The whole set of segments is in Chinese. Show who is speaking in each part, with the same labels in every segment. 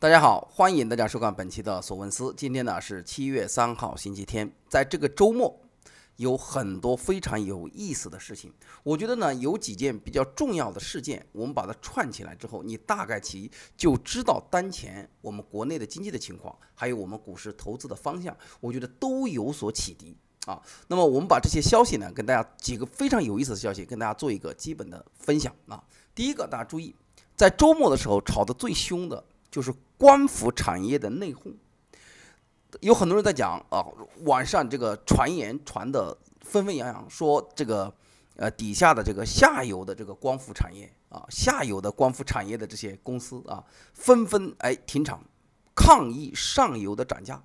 Speaker 1: 大家好，欢迎大家收看本期的索文斯。今天呢是七月三号，星期天。在这个周末，有很多非常有意思的事情。我觉得呢，有几件比较重要的事件，我们把它串起来之后，你大概其就知道当前我们国内的经济的情况，还有我们股市投资的方向。我觉得都有所启迪啊。那么我们把这些消息呢，跟大家几个非常有意思的消息，跟大家做一个基本的分享啊。第一个，大家注意，在周末的时候炒得最凶的。就是光伏产业的内讧，有很多人在讲啊，网上这个传言传的纷纷扬扬，说这个呃底下的这个下游的这个光伏产业啊，下游的光伏产业的这些公司啊，纷纷哎停产，抗议上游的涨价，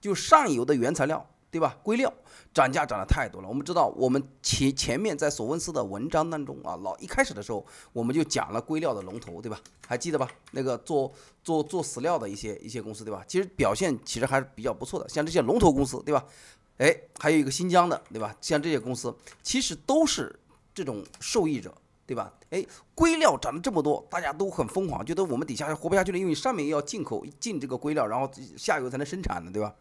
Speaker 1: 就上游的原材料。对吧？硅料涨价涨得太多了。我们知道，我们前前面在索文斯的文章当中啊，老一开始的时候我们就讲了硅料的龙头，对吧？还记得吧？那个做做做饲料的一些一些公司，对吧？其实表现其实还是比较不错的。像这些龙头公司，对吧？哎，还有一个新疆的，对吧？像这些公司，其实都是这种受益者，对吧？哎，硅料涨了这么多，大家都很疯狂，觉得我们底下是活不下去了，因为上面要进口进这个硅料，然后下游才能生产的，对吧？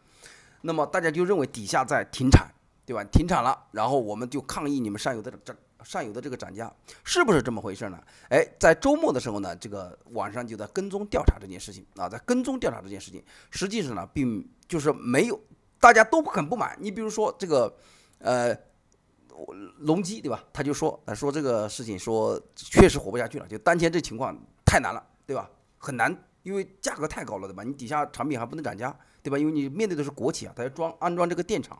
Speaker 1: 那么大家就认为底下在停产，对吧？停产了，然后我们就抗议你们上游的涨，上游的这个涨价，是不是这么回事呢？哎，在周末的时候呢，这个网上就在跟踪调查这件事情啊，在跟踪调查这件事情，实际上呢，并就是没有，大家都很不满。你比如说这个，呃，隆基对吧？他就说，说这个事情，说确实活不下去了，就当前这情况太难了，对吧？很难。因为价格太高了，对吧？你底下产品还不能涨价，对吧？因为你面对的是国企啊，它要装安装这个电厂，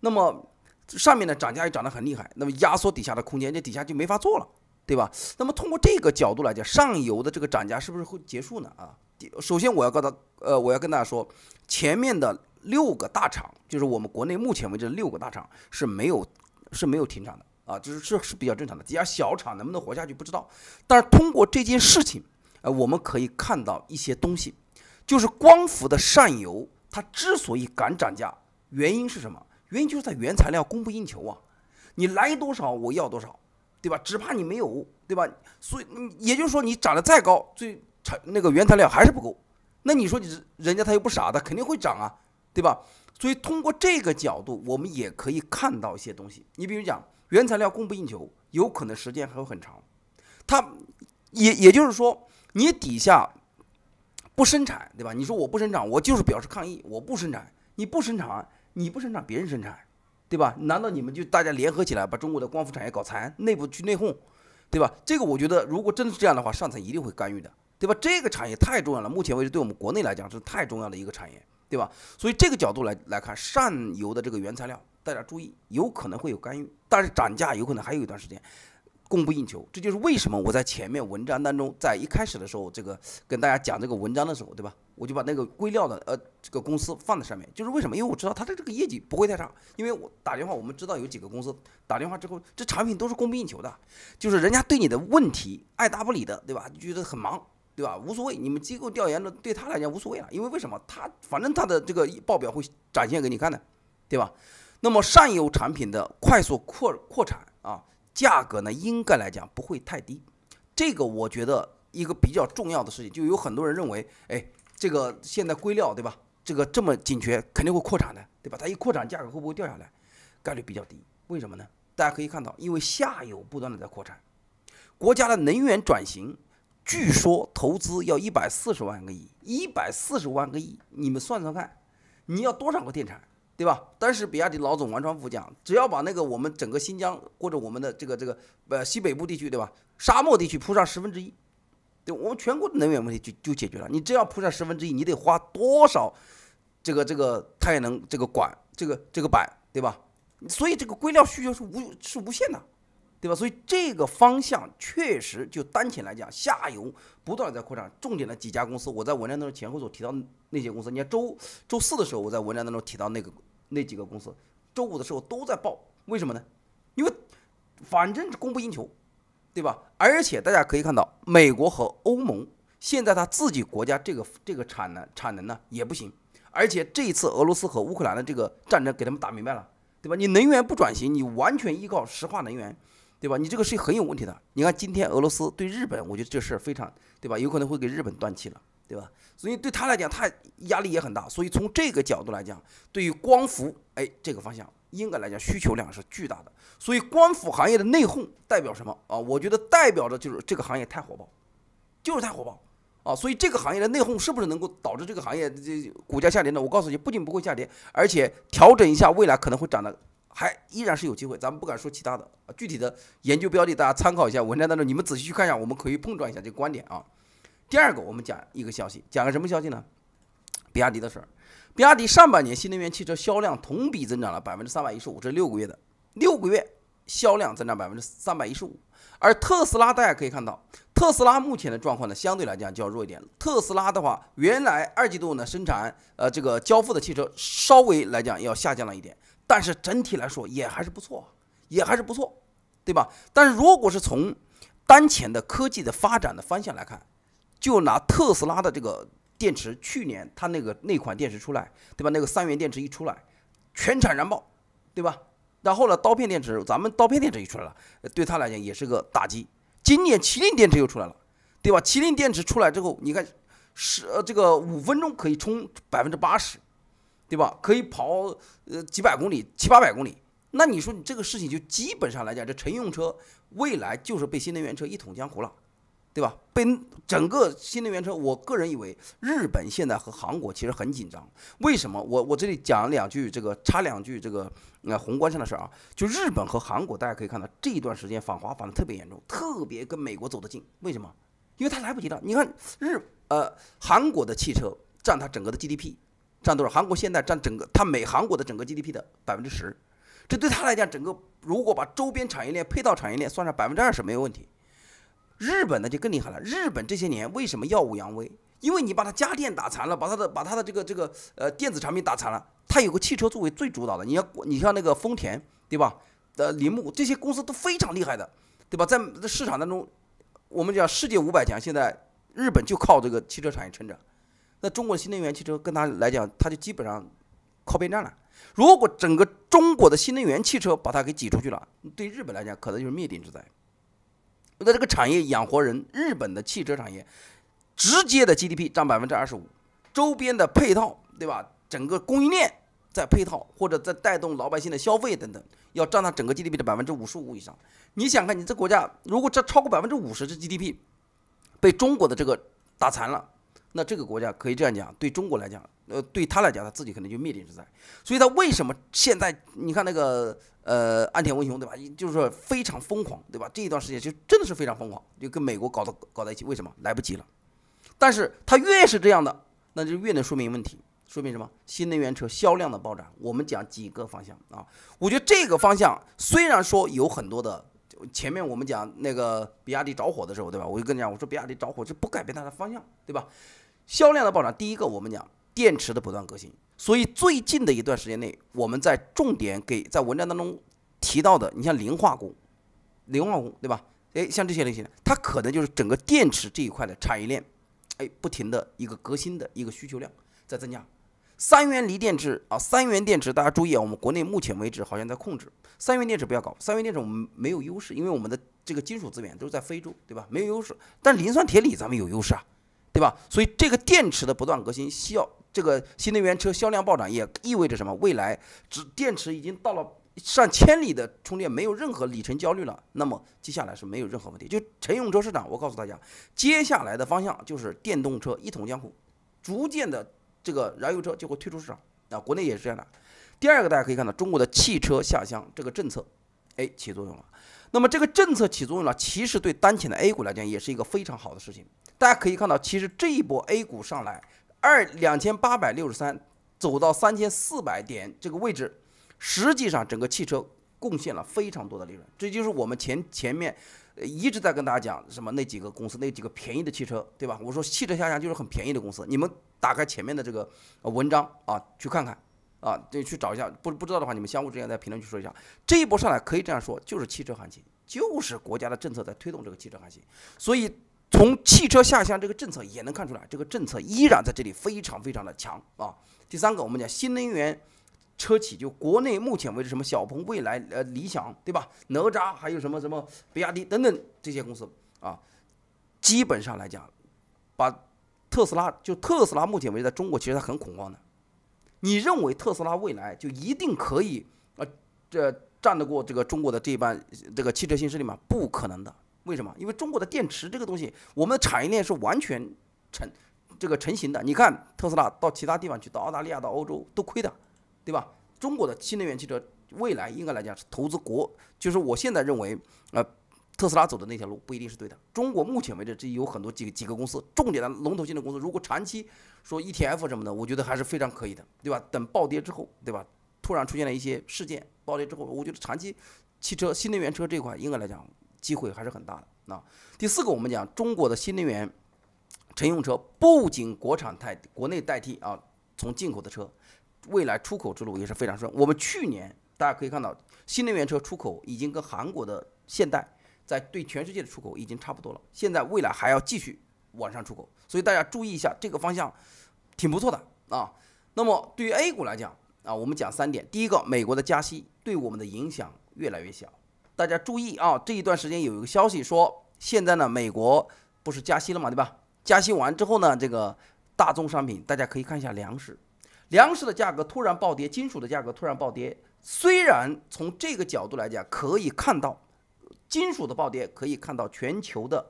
Speaker 1: 那么上面呢涨价也涨得很厉害，那么压缩底下的空间，这底下就没法做了，对吧？那么通过这个角度来讲，上游的这个涨价是不是会结束呢？啊，首先我要告诉呃，我要跟大家说，前面的六个大厂，就是我们国内目前为止六个大厂是没有是没有停产的啊，就是是是比较正常的。底下小厂能不能活下去不知道，但是通过这件事情。呃，我们可以看到一些东西，就是光伏的上游，它之所以敢涨价，原因是什么？原因就是在原材料供不应求啊，你来多少我要多少，对吧？只怕你没有，对吧？所以也就是说，你涨得再高，最成那个原材料还是不够。那你说你人家他又不傻，他肯定会涨啊，对吧？所以通过这个角度，我们也可以看到一些东西。你比如讲，原材料供不应求，有可能时间还会很长。它也也就是说。你底下不生产，对吧？你说我不生产，我就是表示抗议，我不生产，你不生产，你不生产，别人生产，对吧？难道你们就大家联合起来把中国的光伏产业搞残？内部去内讧，对吧？这个我觉得，如果真的是这样的话，上层一定会干预的，对吧？这个产业太重要了，目前为止对我们国内来讲是太重要的一个产业，对吧？所以这个角度来来看，上游的这个原材料，大家注意，有可能会有干预，但是涨价有可能还有一段时间。供不应求，这就是为什么我在前面文章当中，在一开始的时候，这个跟大家讲这个文章的时候，对吧？我就把那个硅料的呃这个公司放在上面，就是为什么？因为我知道他的这个业绩不会太差，因为我打电话，我们知道有几个公司打电话之后，这产品都是供不应求的，就是人家对你的问题爱答不理的，对吧？觉得很忙，对吧？无所谓，你们机构调研的对他来讲无所谓啊，因为为什么？他反正他的这个报表会展现给你看的，对吧？那么上游产品的快速扩扩产啊。价格呢，应该来讲不会太低，这个我觉得一个比较重要的事情，就有很多人认为，哎，这个现在硅料对吧，这个这么紧缺，肯定会扩产的，对吧？它一扩产，价格会不会掉下来？概率比较低，为什么呢？大家可以看到，因为下游不断的在扩产，国家的能源转型，据说投资要一百四十万个亿，一百四十万个亿，你们算算看，你要多少个电厂？对吧？但是比亚迪老总王传福讲，只要把那个我们整个新疆或者我们的这个这个呃西北部地区，对吧？沙漠地区铺上十分之一，对我们全国的能源问题就就解决了。你只要铺上十分之一，你得花多少？这个这个太阳能这个管这个这个板，对吧？所以这个硅料需求是无是无限的，对吧？所以这个方向确实就当前来讲，下游不断的在扩张，重点的几家公司，我在文章当中前后所提到那些公司，你看周周四的时候，我在文章当中提到那个。那几个公司，周五的时候都在报，为什么呢？因为反正供不应求，对吧？而且大家可以看到，美国和欧盟现在他自己国家这个这个产能产能呢也不行，而且这一次俄罗斯和乌克兰的这个战争给他们打明白了，对吧？你能源不转型，你完全依靠石化能源，对吧？你这个是很有问题的。你看今天俄罗斯对日本，我觉得这事儿非常，对吧？有可能会给日本断气了。对吧？所以对他来讲，他压力也很大。所以从这个角度来讲，对于光伏，哎，这个方向应该来讲需求量是巨大的。所以光伏行业的内讧代表什么啊？我觉得代表着就是这个行业太火爆，就是太火爆啊。所以这个行业的内讧是不是能够导致这个行业这股价下跌呢？我告诉你，不仅不会下跌，而且调整一下，未来可能会涨的，还依然是有机会。咱们不敢说其他的，具体的研究标的大家参考一下，文章当中你们仔细去看一下，我们可以碰撞一下这个观点啊。第二个，我们讲一个消息，讲个什么消息呢？比亚迪的事儿。比亚迪上半年新能源汽车销量同比增长了百分之三百一十五，这六个月的，六个月销量增长百分之三百一十五。而特斯拉，大家可以看到，特斯拉目前的状况呢，相对来讲就要弱一点。特斯拉的话，原来二季度呢生产呃这个交付的汽车稍微来讲要下降了一点，但是整体来说也还是不错，也还是不错，对吧？但是如果是从当前的科技的发展的方向来看，就拿特斯拉的这个电池，去年它那个那款电池出来，对吧？那个三元电池一出来，全产燃爆，对吧？然后呢，刀片电池，咱们刀片电池也出来了，对它来讲也是个打击。今年麒麟电池又出来了，对吧？麒麟电池出来之后，你看，是呃这个五分钟可以充百分之八十，对吧？可以跑呃几百公里、七八百公里。那你说你这个事情就基本上来讲，这乘用车未来就是被新能源车一统江湖了。对吧？被整个新能源车，我个人以为，日本现在和韩国其实很紧张。为什么？我我这里讲两句，这个插两句，这个呃宏观上的事儿啊。就日本和韩国，大家可以看到，这一段时间反华反的特别严重，特别跟美国走得近。为什么？因为他来不及了。你看日呃韩国的汽车占他整个的 GDP 占多少？韩国现在占整个它美韩国的整个 GDP 的百分之十，这对他来讲，整个如果把周边产业链、配套产业链算上，百分之二十没有问题。日本呢就更厉害了。日本这些年为什么耀武扬威？因为你把它家电打残了，把它的把它的这个这个呃电子产品打残了。它有个汽车作为最主导的，你要你像那个丰田对吧？呃，铃木这些公司都非常厉害的，对吧？在市场当中，我们讲世界五百强，现在日本就靠这个汽车产业撑着。那中国的新能源汽车跟他来讲，他就基本上靠边站了。如果整个中国的新能源汽车把它给挤出去了，对日本来讲可能就是灭顶之灾。那这个产业养活人，日本的汽车产业直接的 GDP 占百分之二十五，周边的配套，对吧？整个供应链在配套或者在带动老百姓的消费等等，要占到整个 GDP 的百分之五十五以上。你想看，你这国家如果这超过百分之五十的 GDP 被中国的这个打残了，那这个国家可以这样讲，对中国来讲，呃，对他来讲，他自己可能就灭顶之灾。所以他为什么现在你看那个？呃，安田文雄对吧？就是说非常疯狂，对吧？这一段时间就真的是非常疯狂，就跟美国搞到搞在一起。为什么来不及了？但是他越是这样的，那就越能说明问题。说明什么？新能源车销量的暴涨。我们讲几个方向啊，我觉得这个方向虽然说有很多的，前面我们讲那个比亚迪着火的时候，对吧？我就跟你讲，我说比亚迪着火是不改变它的方向，对吧？销量的暴涨，第一个我们讲电池的不断革新。所以最近的一段时间内，我们在重点给在文章当中提到的，你像磷化工，磷化工对吧？哎，像这些类型，的，它可能就是整个电池这一块的产业链，哎，不停的一个革新的一个需求量在增加。三元锂电池啊，三元电池大家注意啊，我们国内目前为止好像在控制三元电池不要搞，三元电池我们没有优势，因为我们的这个金属资源都是在非洲，对吧？没有优势。但磷酸铁锂咱们有优势啊，对吧？所以这个电池的不断革新需要。这个新能源车销量暴涨，也意味着什么？未来，只电池已经到了上千里的充电，没有任何里程焦虑了。那么接下来是没有任何问题。就乘用车市场，我告诉大家，接下来的方向就是电动车一统江湖，逐渐的这个燃油车就会退出市场。啊，国内也是这样的。第二个，大家可以看到，中国的汽车下乡这个政策，哎，起作用了。那么这个政策起作用了，其实对当前的 A 股来讲，也是一个非常好的事情。大家可以看到，其实这一波 A 股上来。二两千八百六十三走到三千四百点这个位置，实际上整个汽车贡献了非常多的利润。这就是我们前前面一直在跟大家讲什么那几个公司，那几个便宜的汽车，对吧？我说汽车下降就是很便宜的公司。你们打开前面的这个文章啊，去看看啊，就去找一下。不不知道的话，你们相互之间在评论区说一下。这一波上来可以这样说，就是汽车行情，就是国家的政策在推动这个汽车行情，所以。从汽车下乡这个政策也能看出来，这个政策依然在这里非常非常的强啊。第三个，我们讲新能源车企，就国内目前为止，什么小鹏、未来、呃、理想，对吧？哪吒，还有什么什么比亚迪等等这些公司啊，基本上来讲，把特斯拉就特斯拉目前为止在中国其实它很恐慌的。你认为特斯拉未来就一定可以啊？这站得过这个中国的这一帮这个汽车新势力吗？不可能的。为什么？因为中国的电池这个东西，我们的产业链是完全成这个成型的。你看特斯拉到其他地方去，到澳大利亚、到欧洲都亏的，对吧？中国的新能源汽车未来应该来讲，是投资国就是我现在认为，呃，特斯拉走的那条路不一定是对的。中国目前为止，这有很多几个几个公司，重点的龙头性的公司，如果长期说 ETF 什么的，我觉得还是非常可以的，对吧？等暴跌之后，对吧？突然出现了一些事件，暴跌之后，我觉得长期汽车新能源车这块，应该来讲。机会还是很大的啊。第四个，我们讲中国的新能源乘用车不仅国产代国内代替啊，从进口的车，未来出口之路也是非常顺。我们去年大家可以看到，新能源车出口已经跟韩国的现代在对全世界的出口已经差不多了。现在未来还要继续往上出口，所以大家注意一下这个方向，挺不错的啊。那么对于 A 股来讲啊，我们讲三点：第一个，美国的加息对我们的影响越来越小。大家注意啊，这一段时间有一个消息说，现在呢，美国不是加息了嘛，对吧？加息完之后呢，这个大宗商品大家可以看一下粮食，粮食的价格突然暴跌，金属的价格突然暴跌。虽然从这个角度来讲，可以看到金属的暴跌，可以看到全球的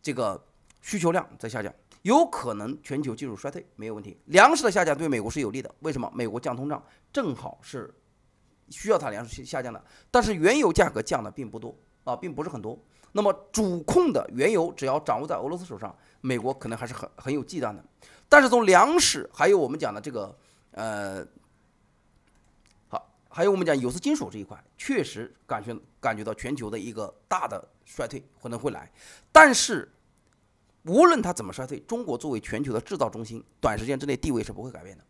Speaker 1: 这个需求量在下降，有可能全球进入衰退，没有问题。粮食的下降对美国是有利的，为什么？美国降通胀正好是。需要它粮食下降的，但是原油价格降的并不多啊，并不是很多。那么主控的原油只要掌握在俄罗斯手上，美国可能还是很很有忌惮的。但是从粮食还有我们讲的这个呃，好，还有我们讲有色金属这一块，确实感觉感觉到全球的一个大的衰退可能会来。但是无论它怎么衰退，中国作为全球的制造中心，短时间之内地位是不会改变的，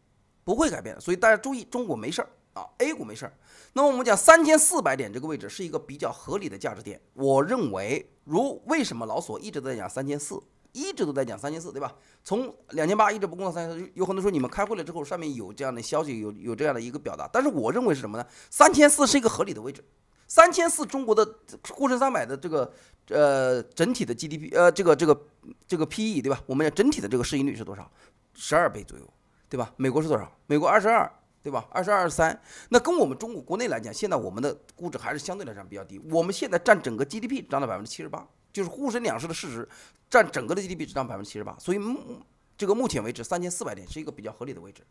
Speaker 1: 不会改变的。所以大家注意，中国没事儿。啊，A 股没事儿。那么我们讲三千四百点这个位置是一个比较合理的价值点。我认为，如为什么老索一直在讲三千四，一直都在讲三千四，对吧？从两千八一直不攻到三千四，有很多说你们开会了之后上面有这样的消息，有有这样的一个表达。但是我认为是什么呢？三千四是一个合理的位置。三千四，中国的沪深三百的这个呃整体的 GDP 呃这个这个这个 PE 对吧？我们讲整体的这个市盈率是多少？十二倍左右，对吧？美国是多少？美国二十二。对吧？二十二、二十三，那跟我们中国国内来讲，现在我们的估值还是相对来讲比较低。我们现在占整个 GDP 占到百分之七十八，就是沪深两市的市值占整个的 GDP 只占百分之七十八。所以，这个目前为止三千四百点是一个比较合理的位置。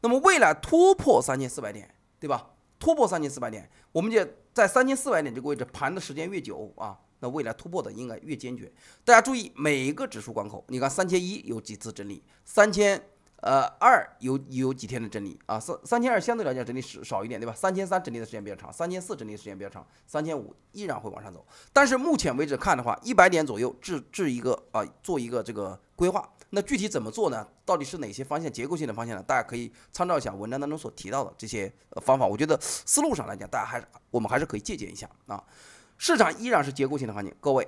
Speaker 1: 那么未来突破三千四百点，对吧？突破三千四百点，我们就在三千四百点这个位置盘的时间越久啊，那未来突破的应该越坚决。大家注意每一个指数关口，你看三千一有几次整理？三千。呃，二有有几天的整理啊，三三千二相对来讲整理是少一点，对吧？三千三整理的时间比较长，三千四整理的时间比较长，三千五依然会往上走。但是目前为止看的话，一百点左右至至一个啊，做一个这个规划。那具体怎么做呢？到底是哪些方向结构性的方向呢？大家可以参照一下文章当中所提到的这些方法。我觉得思路上来讲，大家还我们还是可以借鉴一下啊。市场依然是结构性的环境，各位，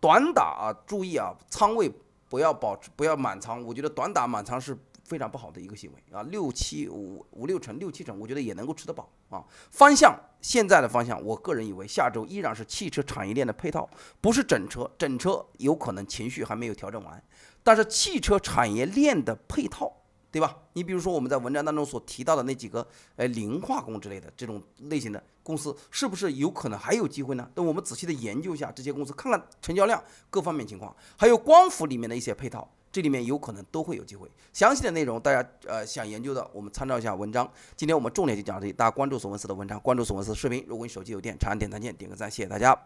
Speaker 1: 短打啊，注意啊，仓位不要保持不要满仓。我觉得短打满仓是。非常不好的一个行为啊，六七五五六成六七成，我觉得也能够吃得饱啊。方向现在的方向，我个人以为下周依然是汽车产业链的配套，不是整车，整车有可能情绪还没有调整完，但是汽车产业链的配套，对吧？你比如说我们在文章当中所提到的那几个，呃，磷化工之类的这种类型的公司，是不是有可能还有机会呢？等我们仔细的研究一下这些公司，看看成交量各方面情况，还有光伏里面的一些配套。这里面有可能都会有机会，详细的内容大家呃想研究的，我们参照一下文章。今天我们重点就讲这里，大家关注索文斯的文章，关注索文的视频。如果你手机有电，长按点赞键点个赞，谢谢大家。